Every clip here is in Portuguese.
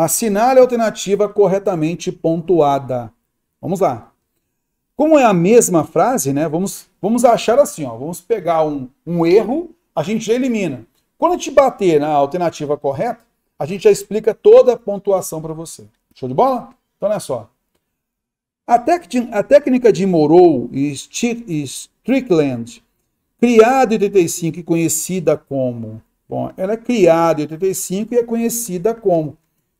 Assinale a alternativa corretamente pontuada. Vamos lá. Como é a mesma frase, né? Vamos, vamos achar assim, ó. Vamos pegar um, um erro, a gente já elimina. Quando a gente bater na alternativa correta, a gente já explica toda a pontuação para você. Show de bola? Então olha só. A, a técnica de Morrow e Strickland, criada em 85 e conhecida como. Bom, ela é criada em 85 e é conhecida como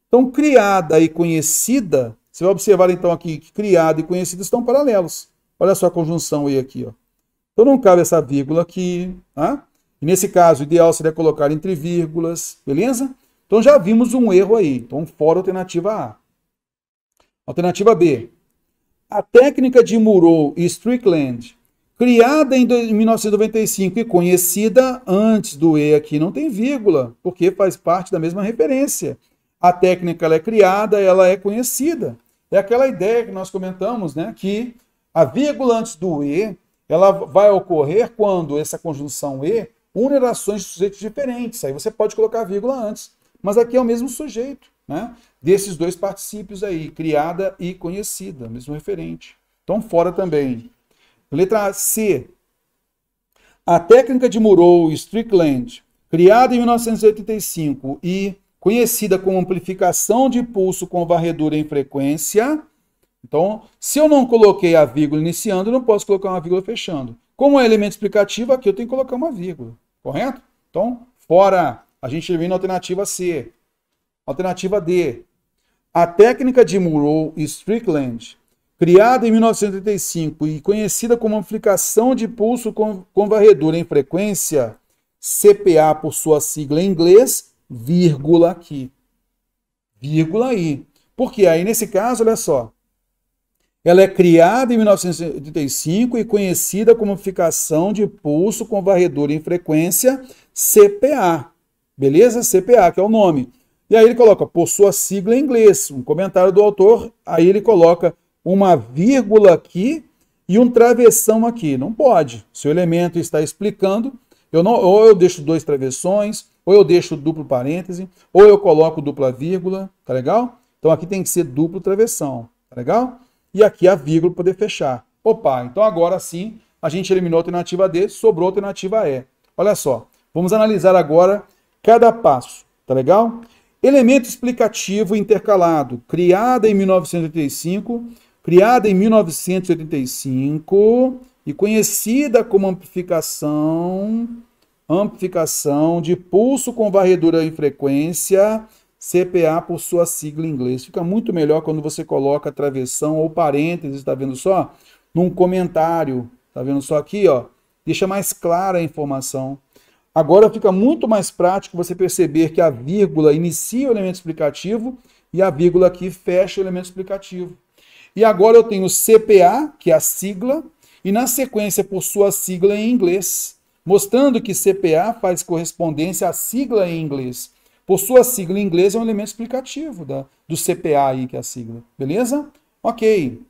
então, criada e conhecida, você vai observar então aqui que criada e conhecida estão paralelos. Olha só a conjunção E aqui. Ó. Então, não cabe essa vírgula aqui. Tá? E nesse caso, o ideal seria colocar entre vírgulas, beleza? Então, já vimos um erro aí. Então, fora alternativa A. Alternativa B. A técnica de Murrow e Strickland, criada em 1995 e conhecida antes do E aqui, não tem vírgula, porque faz parte da mesma referência a técnica ela é criada, ela é conhecida. É aquela ideia que nós comentamos, né, que a vírgula antes do E, ela vai ocorrer quando essa conjunção E une ações de sujeitos diferentes. Aí você pode colocar a vírgula antes, mas aqui é o mesmo sujeito, né? Desses dois particípios aí, criada e conhecida, mesmo referente. Então fora também. Letra C. A técnica de Murrow e Strickland, criada em 1985 e conhecida como amplificação de pulso com varredura em frequência. Então, se eu não coloquei a vírgula iniciando, eu não posso colocar uma vírgula fechando. Como é elemento explicativo, aqui eu tenho que colocar uma vírgula, correto? Então, fora. A gente vem a alternativa C. Alternativa D. A técnica de Murrow e Strickland, criada em 1985 e conhecida como amplificação de pulso com, com varredura em frequência, CPA por sua sigla em inglês, vírgula aqui. Vírgula aí. Porque aí, nesse caso, olha só. Ela é criada em 1985 e conhecida como ficação de pulso com varredura em frequência CPA. Beleza? CPA, que é o nome. E aí ele coloca, por sua sigla em inglês, um comentário do autor, aí ele coloca uma vírgula aqui e um travessão aqui. Não pode. Se o elemento está explicando, eu não, ou eu deixo dois travessões, ou eu deixo duplo parêntese, ou eu coloco dupla vírgula, tá legal? Então aqui tem que ser duplo travessão, tá legal? E aqui a vírgula para poder fechar. Opa, então agora sim a gente eliminou a alternativa D, sobrou a alternativa E. Olha só, vamos analisar agora cada passo, tá legal? Elemento explicativo intercalado, criada em 1985, criada em 1985, e conhecida como amplificação, amplificação de pulso com varredura em frequência, CPA por sua sigla em inglês. Fica muito melhor quando você coloca travessão ou parênteses, tá vendo só? Num comentário, tá vendo só aqui, ó? Deixa mais clara a informação. Agora fica muito mais prático você perceber que a vírgula inicia o elemento explicativo e a vírgula aqui fecha o elemento explicativo. E agora eu tenho CPA, que é a sigla, e, na sequência, por sua sigla em inglês, mostrando que CPA faz correspondência à sigla em inglês. Por sua sigla em inglês é um elemento explicativo da, do CPA aí, que é a sigla. Beleza? Ok.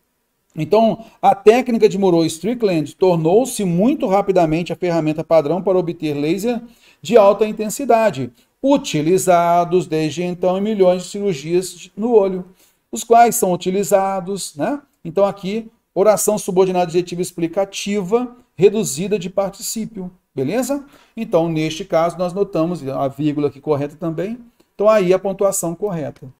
Então, a técnica de Murrow Strickland tornou-se muito rapidamente a ferramenta padrão para obter laser de alta intensidade, utilizados desde então em milhões de cirurgias no olho, os quais são utilizados, né? Então aqui Oração subordinada adjetiva explicativa reduzida de particípio, beleza? Então, neste caso, nós notamos a vírgula aqui correta também. Então, aí a pontuação correta.